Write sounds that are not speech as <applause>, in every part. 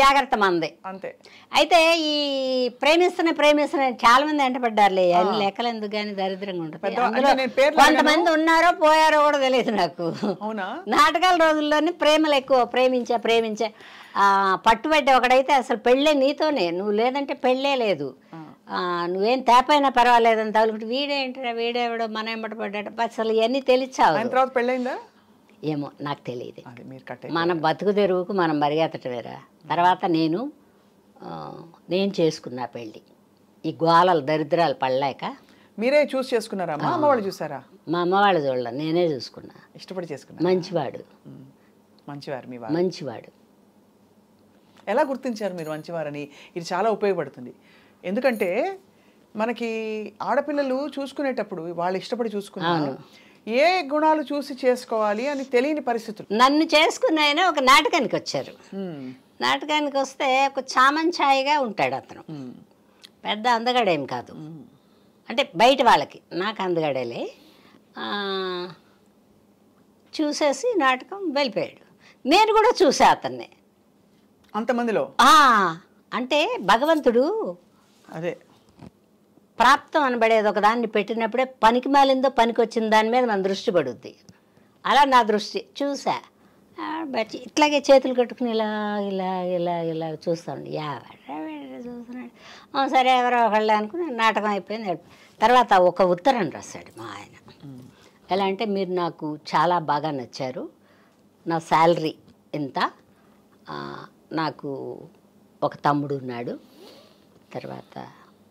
జాగ్రత్త మంది అంతే అయితే ఈ ప్రేమిస్తున్న ప్రేమిస్తున్న చాలా మంది వెంటబడ్డారులే అన్ని లెక్కలు ఎందుకు కానీ దరిద్రంగా ఉంటుంది కొంతమంది ఉన్నారో పోయారో కూడా తెలియదు నాకు నాటకాల రోజుల్లోనే ప్రేమలు ఎక్కువ ప్రేమించా ప్రేమించా పట్టుబడ్డ ఒకడైతే అసలు పెళ్ళే నీతోనే నువ్వు లేదంటే పెళ్ళే లేదు నువ్వేం తేపైనా పర్వాలేదని తగులుకుంటే వీడేంటే వీడేవిడో మన ఎంబట పడ్డాడు అసలు ఇవన్నీ తెలిచావు తర్వాత పెళ్ళైందా ఏమో నాకు తెలియదు మన బతుకు తెరువుకు మనం మరిగెత్తటమేరా తర్వాత నేను నేను చేసుకున్నా పెళ్ళి ఈ గోళలు దరిద్రాలు పడలేక మీరే చూసి చేసుకున్నారా మా అమ్మ వాళ్ళు చూసారా మా అమ్మ వాళ్ళు చూడలే నేనే చూసుకున్నా ఇష్టపడి చేసుకున్నా మంచివాడు మంచివారు మీ మంచివాడు ఎలా గుర్తించారు మీరు మంచివారని ఇది చాలా ఉపయోగపడుతుంది ఎందుకంటే మనకి ఆడపిల్లలు చూసుకునేటప్పుడు వాళ్ళు ఇష్టపడి చూసుకున్నారు ఏ గుణాలు చూసి చేసుకోవాలి అని తెలియని పరిస్థితులు నన్ను చేసుకున్న ఆయన ఒక నాటకానికి వచ్చారు నాటకానికి వస్తే ఒక చామంఛాయిగా ఉంటాడు అతను పెద్ద అందగాడేం కాదు అంటే బయట వాళ్ళకి నాకు అందగాడేలే చూసేసి నాటకం వెళ్ళిపోయాడు నేను కూడా చూసా అతన్ని అంతమందిలో అంటే భగవంతుడు అదే ప్రాప్తం అనబడేది ఒక దాన్ని పెట్టినప్పుడే పనికి మాలిందో పనికి వచ్చిన దాని మీద మన దృష్టి పడుద్ది అలా నా దృష్టి చూసా బట్ ఇట్లాగే చేతులు కట్టుకుని ఇలా ఇలా ఇలా ఇలా చూస్తాను ఎవడ చూస్తున్నాడు సరే ఎవరో ఒకళ్ళు అనుకుని నాటకం అయిపోయింది తర్వాత ఒక ఉత్తరం రాశాడు మా ఆయన ఎలా అంటే మీరు నాకు చాలా బాగా నచ్చారు నా శాలరీ ఎంత నాకు ఒక తమ్ముడు ఉన్నాడు తర్వాత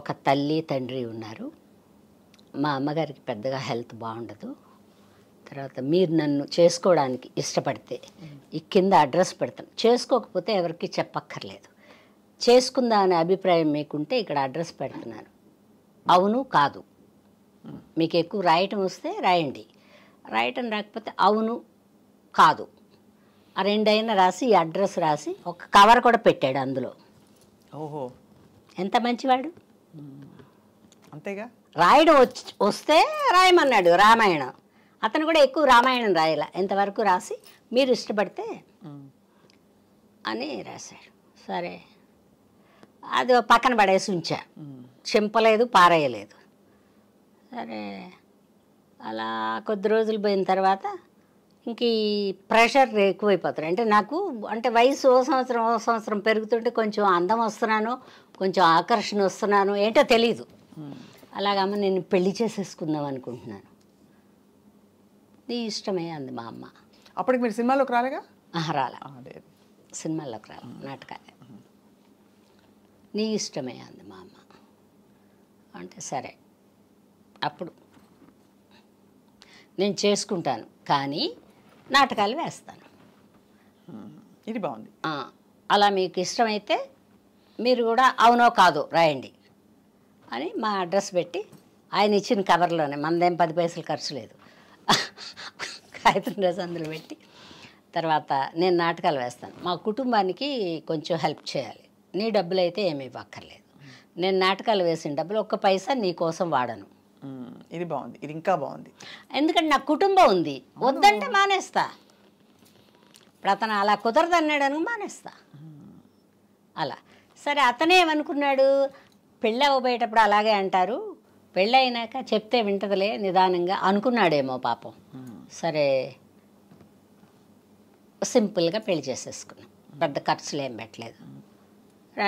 ఒక తల్లి తండ్రి ఉన్నారు మా అమ్మగారికి పెద్దగా హెల్త్ బాగుండదు తర్వాత మీరు నన్ను చేసుకోవడానికి ఇష్టపడితే ఈ కింద అడ్రస్ పెడతాను చేసుకోకపోతే ఎవరికి చెప్పక్కర్లేదు చేసుకుందా అనే అభిప్రాయం మీకుంటే ఇక్కడ అడ్రస్ పెడుతున్నాను అవును కాదు మీకు ఎక్కువ రాయటం వస్తే రాయండి రాయటం రాకపోతే అవును కాదు ఆ రెండైనా రాసి ఈ అడ్రస్ రాసి ఒక కవర్ కూడా పెట్టాడు అందులో ఓహో ఎంత మంచివాడు అంతేగా రాయడం వస్తే రాయమన్నాడు రామాయణం అతను కూడా ఎక్కువ రామాయణం రాయాల ఇంతవరకు రాసి మీరు ఇష్టపడితే అని రాశాడు సరే అది పక్కన పడేసి ఉంచా చెంపలేదు పారేయలేదు సరే అలా కొద్ది రోజులు పోయిన తర్వాత ఇంక ఈ ప్రెషర్ ఎక్కువైపోతారు అంటే నాకు అంటే వయసు ఓ సంవత్సరం ఓ సంవత్సరం పెరుగుతుంటే కొంచెం అందం వస్తున్నాను కొంచెం ఆకర్షణ వస్తున్నాను ఏంటో తెలీదు అలాగమ్మ నేను పెళ్లి చేసేసుకుందాం అనుకుంటున్నాను నీ ఇష్టమే అంది మా అమ్మ అప్పటికి మీరు సినిమాలోకి రాలేగా రాలా సినిమాల్లోకి రాలే నాటకాలే నీ ఇష్టమే అంది మా అమ్మ అంటే సరే అప్పుడు నేను చేసుకుంటాను కానీ నాటకాలు వేస్తాను ఇది బాగుంది అలా మీకు ఇష్టమైతే మీరు కూడా అవునో కాదు రాయండి అని మా అడ్రస్ పెట్టి ఆయన ఇచ్చిన కవర్లోనే మనదేం పది పైసలు ఖర్చు లేదు కాగితం డ్రెస్ అందులో పెట్టి తర్వాత నేను నాటకాలు వేస్తాను మా కుటుంబానికి కొంచెం హెల్ప్ చేయాలి నీ డబ్బులు అయితే ఏమి ఇవ్వక్కర్లేదు నేను నాటకాలు వేసిన డబ్బులు ఒక్క పైసా నీ కోసం వాడను ఇది బాగుంది ఇది ఇంకా బాగుంది ఎందుకంటే నా కుటుంబం ఉంది వద్దంటే మానేస్తా ఇప్పుడు అతను అలా కుదరదన్నాడని మానేస్తా అలా సరే అతనే ఏమనుకున్నాడు పెళ్ళి అవ్వబోయేటప్పుడు అలాగే అంటారు పెళ్ళి అయినాక చెప్తే వింటదిలే నిదానంగా అనుకున్నాడేమో పాపం hmm. సరే సింపుల్గా పెళ్లి చేసేసుకున్నాం పెద్ద ఖర్చులు ఏం పెట్టలేదు hmm.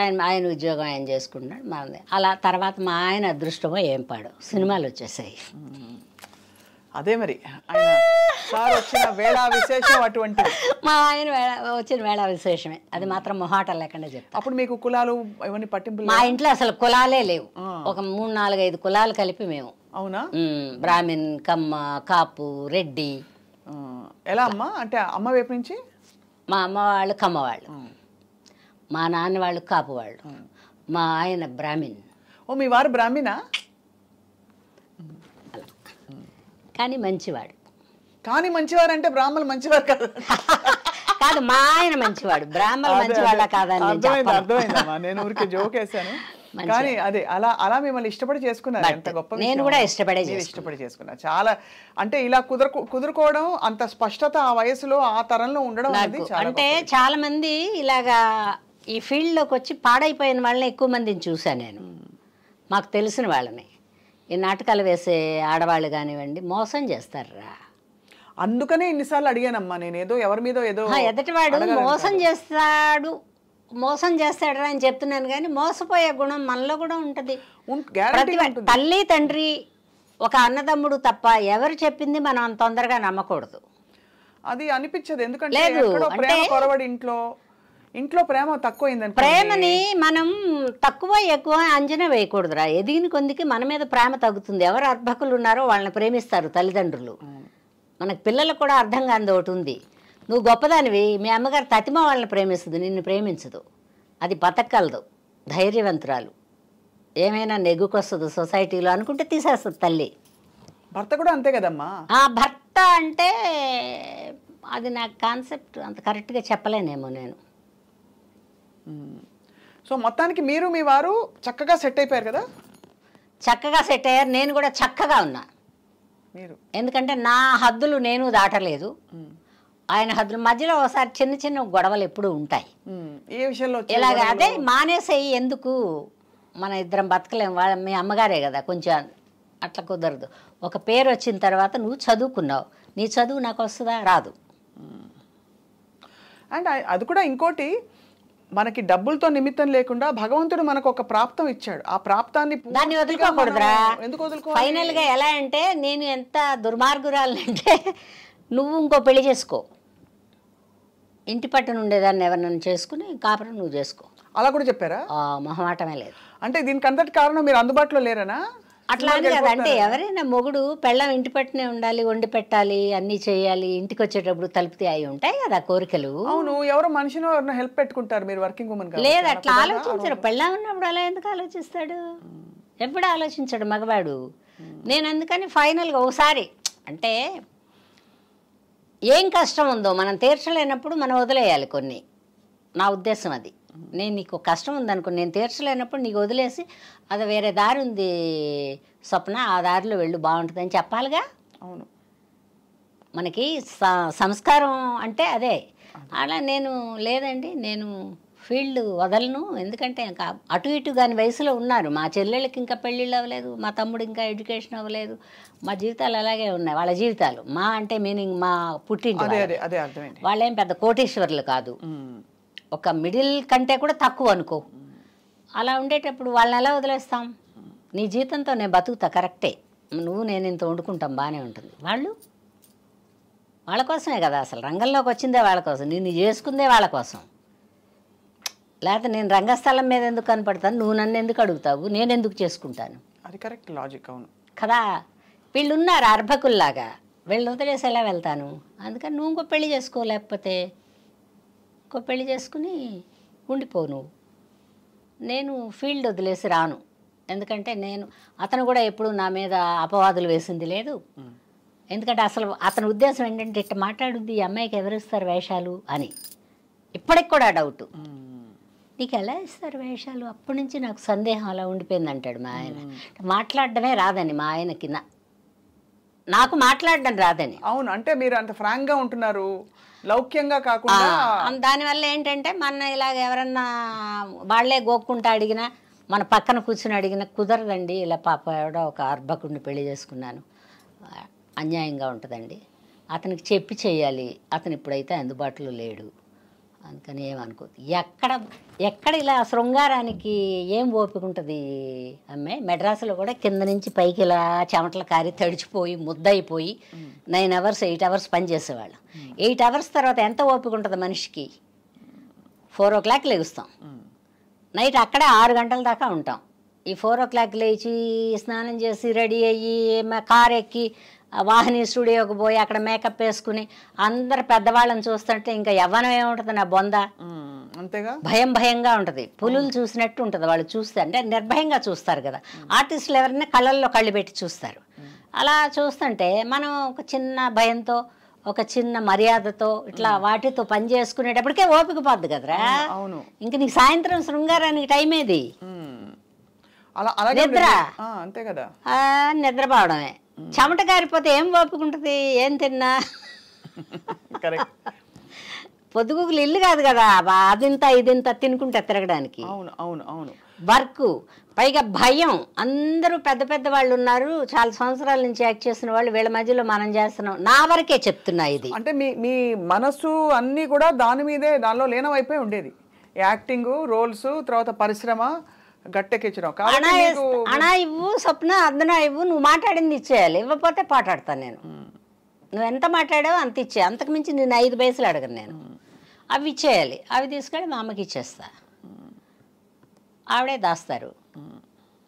ఆయన ఆయన ఉద్యోగం ఆయన చేసుకున్నాడు మా అలా తర్వాత మా ఆయన అదృష్టమో ఏం పాడు సినిమాలు వచ్చేసాయి hmm. అదే మరి సార్ వచ్చిన వేళ విశేషం అటువంటి మా ఆయన వచ్చిన వేళ విశేషమే అది మాత్రం మొహాటం లేకుండా చెప్తాను అప్పుడు మీకు కులాలు ఇవన్నీ పట్టింపు మా ఇంట్లో అసలు కులాలే లేవు ఒక మూడు నాలుగు ఐదు కులాలు కలిపి మేము అవునా బ్రాహ్మిన్ కమ్మ కాపు రెడ్డి ఎలా అమ్మ అంటే అమ్మ వైపు నుంచి మా అమ్మ వాళ్ళు కమ్మ వాళ్ళు మా నాన్న వాళ్ళు కాపు వాళ్ళు మా ఆయన బ్రాహ్మిన్ ఓ మీ వారు బ్రాహ్మినా కానీ మంచివాడు కానీ మంచివారు అంటే బ్రాహ్మణులు మంచివారు కాదు కాదు మా ఆయన మంచివాడు బ్రాహ్మణులు మంచివాళ్ళ కాదని అర్థమైందమ్మా నేను ఊరికే జోక్ వేసాను కానీ అదే అలా అలా మిమ్మల్ని ఇష్టపడి చేసుకున్నారు ఎంత గొప్ప నేను కూడా ఇష్టపడే ఇష్టపడి చేసుకున్నా చాలా అంటే ఇలా కుదరకు కుదురుకోవడం అంత స్పష్టత ఆ వయసులో ఆ తరంలో ఉండడం అంటే చాలా మంది ఇలాగా ఈ ఫీల్డ్లోకి వచ్చి పాడైపోయిన వాళ్ళని ఎక్కువ మందిని చూసాను నేను మాకు తెలిసిన వాళ్ళని ఈ నాటకాలు వేసే ఆడవాళ్ళు కానివ్వండి మోసం చేస్తారా అందుకనే ఇన్నిసార్లు అడిగానమ్మా నేను ఏదో ఎవరి మీద ఏదో ఎదటివాడు మోసం చేస్తాడు మోసం చేస్తాడు అని చెప్తున్నాను కానీ మోసపోయే గుణం మనలో కూడా ఉంటుంది తల్లి తండ్రి ఒక అన్నదమ్ముడు తప్ప ఎవరు చెప్పింది మనం అంత తొందరగా నమ్మకూడదు అది అనిపించదు ఎందుకంటే ఇంట్లో ఇంట్లో ప్రేమ తక్కువైంది ప్రేమని మనం తక్కువ ఎక్కువ అంజనా వేయకూడదురా ఎదిగిన కొందికి మన మీద ప్రేమ తగ్గుతుంది ఎవరు అర్భకులు ఉన్నారో వాళ్ళని ప్రేమిస్తారు తల్లిదండ్రులు మనకు పిల్లలకు కూడా అర్థం కాని ఒకటి ఉంది నువ్వు గొప్పదానివి మీ అమ్మగారు తతిమ వాళ్ళని ప్రేమిస్తుంది నిన్ను ప్రేమించదు అది బతకలదు ధైర్యవంతురాలు ఏమైనా నెగ్గుకొస్తుంది సొసైటీలో అనుకుంటే తీసేస్తుంది తల్లి భర్త కూడా అంతే కదమ్మా ఆ భర్త అంటే అది నాకు కాన్సెప్ట్ అంత కరెక్ట్గా చెప్పలేనేమో నేను సో మొత్తానికి మీరు మీ వారు చక్కగా సెట్ అయిపోయారు కదా చక్కగా సెట్ అయ్యారు నేను కూడా చక్కగా ఉన్నా మీరు ఎందుకంటే నా హద్దులు నేను దాటలేదు ఆయన హద్దుల మధ్యలో ఒకసారి చిన్న చిన్న గొడవలు ఎప్పుడు ఉంటాయి ఏ విషయంలో ఇలాగ అదే మానేసేయి ఎందుకు మన ఇద్దరం బతకలేము వాళ్ళ మీ అమ్మగారే కదా కొంచెం అట్లా కుదరదు ఒక పేరు వచ్చిన తర్వాత నువ్వు చదువుకున్నావు నీ చదువు నాకు వస్తుందా రాదు అండ్ అది కూడా ఇంకోటి మనకి డబ్బులతో నిమిత్తం లేకుండా భగవంతుడు మనకు ఒక ప్రాప్తం ఇచ్చాడు ఆ ప్రాప్తాన్ని దాన్ని వదులుకోకూడదురా ఎందుకు వదులుకో ఫైనల్ గా ఎలా అంటే నేను ఎంత దుర్మార్గురాలంటే నువ్వు ఇంకో పెళ్లి చేసుకో ఇంటి పట్టున ఉండేదాన్ని ఎవరినైనా చేసుకుని కాపురం నువ్వు చేసుకో అలా కూడా చెప్పారా మొహమాటమే లేదు అంటే దీనికి అంతటి కారణం మీరు అందుబాటులో లేరనా అట్లా అని అంటే ఎవరైనా మొగుడు పెళ్ళం ఇంటి పట్టునే ఉండాలి వండి పెట్టాలి అన్ని చేయాలి ఇంటికి వచ్చేటప్పుడు తలుపుతే అయి ఉంటాయి కదా కోరికలు అవును ఎవరు మనిషిని ఎవరైనా హెల్ప్ పెట్టుకుంటారు మీరు వర్కింగ్ ఉమెన్ లేదు అట్లా ఆలోచించరు పెళ్ళం ఉన్నప్పుడు అలా ఎందుకు ఆలోచిస్తాడు ఎప్పుడు ఆలోచించాడు మగవాడు నేను అందుకని ఫైనల్గా ఒకసారి అంటే ఏం కష్టం ఉందో మనం తీర్చలేనప్పుడు మనం వదిలేయాలి కొన్ని నా ఉద్దేశం అది నేను నీకు కష్టం ఉందనుకో నేను తీర్చలేనప్పుడు నీకు వదిలేసి అది వేరే దారి ఉంది స్వప్న ఆ దారిలో వెళ్ళు బాగుంటుందని చెప్పాలిగా అవును మనకి సంస్కారం అంటే అదే అలా నేను లేదండి నేను ఫీల్డ్ వదలను ఎందుకంటే ఇంకా అటు ఇటు కాని వయసులో ఉన్నారు మా చెల్లెళ్ళకి ఇంకా పెళ్ళిళ్ళు అవ్వలేదు మా తమ్ముడు ఇంకా ఎడ్యుకేషన్ అవ్వలేదు మా జీవితాలు అలాగే ఉన్నాయి వాళ్ళ జీవితాలు మా అంటే మీనింగ్ మా పుట్టింటి వాళ్ళేం పెద్ద కోటేశ్వర్లు కాదు ఒక మిడిల్ కంటే కూడా తక్కువ అనుకో అలా ఉండేటప్పుడు వాళ్ళని ఎలా వదిలేస్తాం నీ జీతంతో నేను బతుకుతా కరెక్టే నువ్వు నేను ఇంత వండుకుంటాం బాగానే ఉంటుంది వాళ్ళు వాళ్ళ కోసమే కదా అసలు రంగంలోకి వచ్చిందే వాళ్ళ కోసం నేను చేసుకుందే వాళ్ళ కోసం లేకపోతే నేను రంగస్థలం మీద ఎందుకు కనపడతాను నువ్వు నన్ను ఎందుకు అడుగుతావు నేను ఎందుకు చేసుకుంటాను అది కరెక్ట్ లాజిక్ అవును కదా వీళ్ళు ఉన్నారు అర్భకుల్లాగా వీళ్ళు వదిలేసి ఎలా వెళ్తాను అందుకని నువ్వు ఇంకో పెళ్లి చేసుకోలేకపోతే ఇంకో పెళ్లి చేసుకుని ఉండిపో నువ్వు నేను ఫీల్డ్ వదిలేసి రాను ఎందుకంటే నేను అతను కూడా ఎప్పుడు నా మీద అపవాదులు వేసింది లేదు ఎందుకంటే అసలు అతని ఉద్దేశం ఏంటంటే ఇట్ట మాట్లాడుద్ది ఈ అమ్మాయికి ఎవరు ఇస్తారు వేషాలు అని ఇప్పటికి కూడా డౌట్ నీకు ఎలా ఇస్తారు వేషాలు అప్పటి నుంచి నాకు సందేహం అలా ఉండిపోయింది అంటాడు మా ఆయన మాట్లాడడమే రాదని మా ఆయన కింద నాకు మాట్లాడడం రాదని అవును అంటే మీరు అంత ఫ్రాంక్ గా ఉంటున్నారు లౌక్యంగా కాకుండా దానివల్ల ఏంటంటే మన ఇలాగ ఎవరన్నా వాళ్లే గోక్కుంటా అడిగినా మన పక్కన కూర్చుని అడిగినా కుదరదండి ఇలా పాప ఎవడో ఒక అర్భకుడిని పెళ్లి చేసుకున్నాను అన్యాయంగా ఉంటుందండి అతనికి చెప్పి చేయాలి అతను ఇప్పుడైతే అందుబాటులో లేడు అందుకని ఏమనుకోదు ఎక్కడ ఎక్కడ ఇలా శృంగారానికి ఏం ఓపిక ఉంటుంది అమ్మే మెడ్రాసులో కూడా కింద నుంచి పైకి ఇలా చెమటలు కారి తడిచిపోయి ముద్దయిపోయి నైన్ అవర్స్ ఎయిట్ అవర్స్ పనిచేసేవాళ్ళం ఎయిట్ అవర్స్ తర్వాత ఎంత ఓపిక ఉంటుంది మనిషికి ఫోర్ ఓ క్లాక్ లేగుస్తాం నైట్ అక్కడే ఆరు గంటల దాకా ఉంటాం ఈ ఫోర్ ఓ క్లాక్ లేచి స్నానం చేసి రెడీ అయ్యి కార్ ఎక్కి వాహని స్టూడియోకి పోయి అక్కడ మేకప్ వేసుకుని అందరు పెద్దవాళ్ళని చూస్తుంటే ఇంకా యవ్వనం ఏముంటుంది నా బొంద అంతేగా భయం భయంగా ఉంటుంది పులులు చూసినట్టు ఉంటుంది వాళ్ళు చూస్తే అంటే నిర్భయంగా చూస్తారు కదా ఆర్టిస్టులు ఎవరైనా కళ్ళల్లో కళ్ళు పెట్టి చూస్తారు అలా చూస్తుంటే మనం ఒక చిన్న భయంతో ఒక చిన్న మర్యాదతో ఇట్లా వాటితో పని చేసుకునేటప్పటికే ఓపిక పోద్దు కదరా అవును ఇంక నీకు సాయంత్రం శృంగారానికి టైం ఏది నిద్ర అంతే కదా నిద్ర పోవడమే చెమట కారిపోతే ఏం ఓపుకుంటుంది ఏం తిన్నా పొద్దుగుగులు ఇల్లు కాదు కదా అదింత ఇదింత తినుకుంటే తిరగడానికి అవును అవును అవును వర్క్ పైగా భయం అందరూ పెద్ద పెద్ద వాళ్ళు ఉన్నారు చాలా సంవత్సరాల నుంచి యాక్ట్ చేసిన వాళ్ళు వీళ్ళ మధ్యలో మనం చేస్తున్నాం నా వరకే చెప్తున్నా ఇది అంటే మీ మీ మనసు అన్నీ కూడా దాని మీదే దానిలో లీనమైపోయి ఉండేది యాక్టింగ్ రోల్స్ తర్వాత పరిశ్రమ గట్టెక్కించినావు అనా ఇవ్వు స్వప్న ఇవ్వు నువ్వు మాట్లాడింది ఇచ్చేయాలి ఇవ్వకపోతే పాటాడతాను నేను నువ్వు ఎంత మాట్లాడావో అంత ఇచ్చే మించి నేను ఐదు పైసలు అడగను నేను అవి ఇచ్చేయాలి అవి తీసుకెళ్ళి మా అమ్మకి ఇచ్చేస్తా ఆవిడే దాస్తారు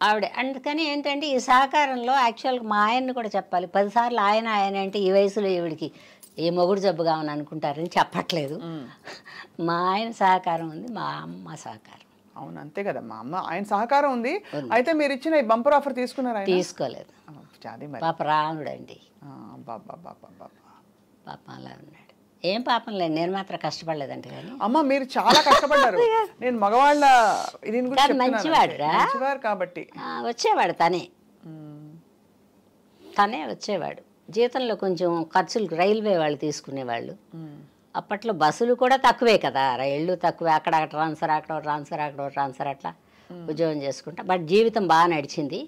ఆవిడే అందుకని ఏంటంటే ఈ సహకారంలో యాక్చువల్గా మా ఆయన్ని కూడా చెప్పాలి పదిసార్లు ఆయన ఆయన అంటే ఈ వయసులో ఈవిడికి ఏ మొగుడు జబ్బుగా అని అనుకుంటారని చెప్పట్లేదు మా ఆయన సహకారం ఉంది మా అమ్మ సహకారం అవును అంతే మా అమ్మ ఆయన సహకారం ఉంది అయితే మీరు ఇచ్చిన బంపర్ ఆఫర్ తీసుకున్నారా తీసుకోలేదు పాప రాముడు అండి పాపం అలా ఉన్నాడు ఏం పాపం లేదు నేను మాత్రం కష్టపడలేదండి కానీ అమ్మ మీరు చాలా కష్టపడ్డారు <laughs> నేను మగవాళ్ళ మంచివాడు కాబట్టి వచ్చేవాడు తనే తనే వచ్చేవాడు జీతంలో కొంచెం ఖర్చులు రైల్వే వాళ్ళు తీసుకునేవాళ్ళు అప్పట్లో బస్సులు కూడా తక్కువే కదా రైళ్ళు తక్కువే అక్కడ ట్రాన్స్ఫర్ అక్కడ ట్రాన్స్ఫర్ అక్కడ ట్రాన్స్ఫర్ అట్లా ఉద్యోగం చేసుకుంటా బట్ జీవితం బాగా నడిచింది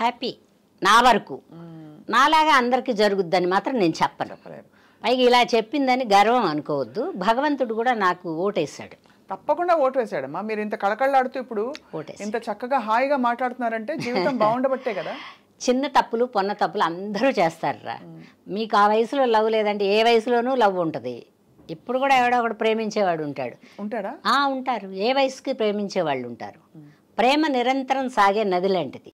హ్యాపీ నా వరకు నాలాగా అందరికీ జరుగుద్దని మాత్రం నేను చెప్పను పైగా ఇలా చెప్పిందని గర్వం అనుకోవద్దు భగవంతుడు కూడా నాకు ఓటేశాడు తప్పకుండా ఓటు మా మీరు ఇంత కళకళ్ళాడుతూ ఇప్పుడు ఇంత చక్కగా హాయిగా మాట్లాడుతున్నారంటే జీవితం <laughs> బాగుండబట్టే కదా చిన్న తప్పులు పొన్న తప్పులు అందరూ చేస్తారురా మీకు ఆ వయసులో లవ్ లేదంటే ఏ వయసులోనూ లవ్ ఉంటుంది ఇప్పుడు కూడా ఎవడో ఒకడు ప్రేమించేవాడు ఉంటాడు ఉంటాడా ఉంటారు ఏ వయసుకి ప్రేమించే వాళ్ళు ఉంటారు ప్రేమ నిరంతరం సాగే నది లాంటిది